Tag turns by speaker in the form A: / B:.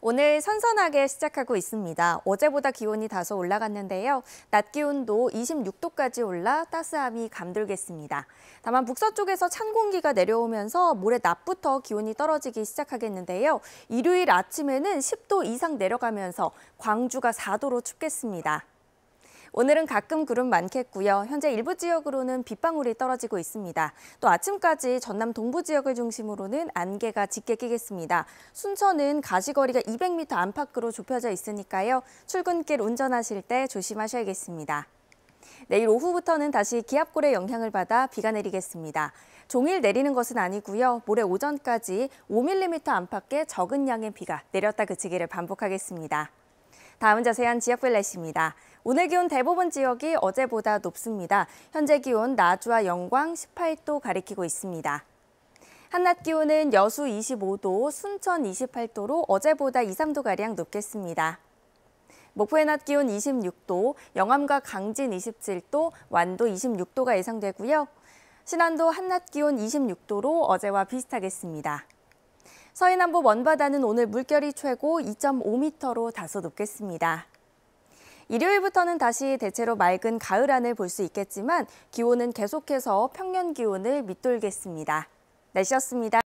A: 오늘 선선하게 시작하고 있습니다. 어제보다 기온이 다소 올라갔는데요. 낮 기온도 26도까지 올라 따스함이 감돌겠습니다. 다만 북서쪽에서 찬 공기가 내려오면서 모레 낮부터 기온이 떨어지기 시작하겠는데요. 일요일 아침에는 10도 이상 내려가면서 광주가 4도로 춥겠습니다. 오늘은 가끔 구름 많겠고요. 현재 일부 지역으로는 빗방울이 떨어지고 있습니다. 또 아침까지 전남 동부 지역을 중심으로는 안개가 짙게 끼겠습니다. 순천은 가시거리가 200m 안팎으로 좁혀져 있으니까요. 출근길 운전하실 때 조심하셔야겠습니다. 내일 오후부터는 다시 기압골의 영향을 받아 비가 내리겠습니다. 종일 내리는 것은 아니고요. 모레 오전까지 5mm 안팎의 적은 양의 비가 내렸다 그치기를 반복하겠습니다. 다음 자세한 지역플 날씨입니다. 오늘 기온 대부분 지역이 어제보다 높습니다. 현재 기온 나주와 영광 18도 가리키고 있습니다. 한낮 기온은 여수 25도, 순천 28도로 어제보다 2, 3도가량 높겠습니다. 목포의 낮 기온 26도, 영암과 강진 27도, 완도 26도가 예상되고요. 신안도 한낮 기온 26도로 어제와 비슷하겠습니다. 서해남부 원바다는 오늘 물결이 최고 2.5m로 다소 높겠습니다. 일요일부터는 다시 대체로 맑은 가을 안을 볼 수 있겠지만 기온은 계속해서 평년 기온을 밑돌겠습니다. 날씨였습니다.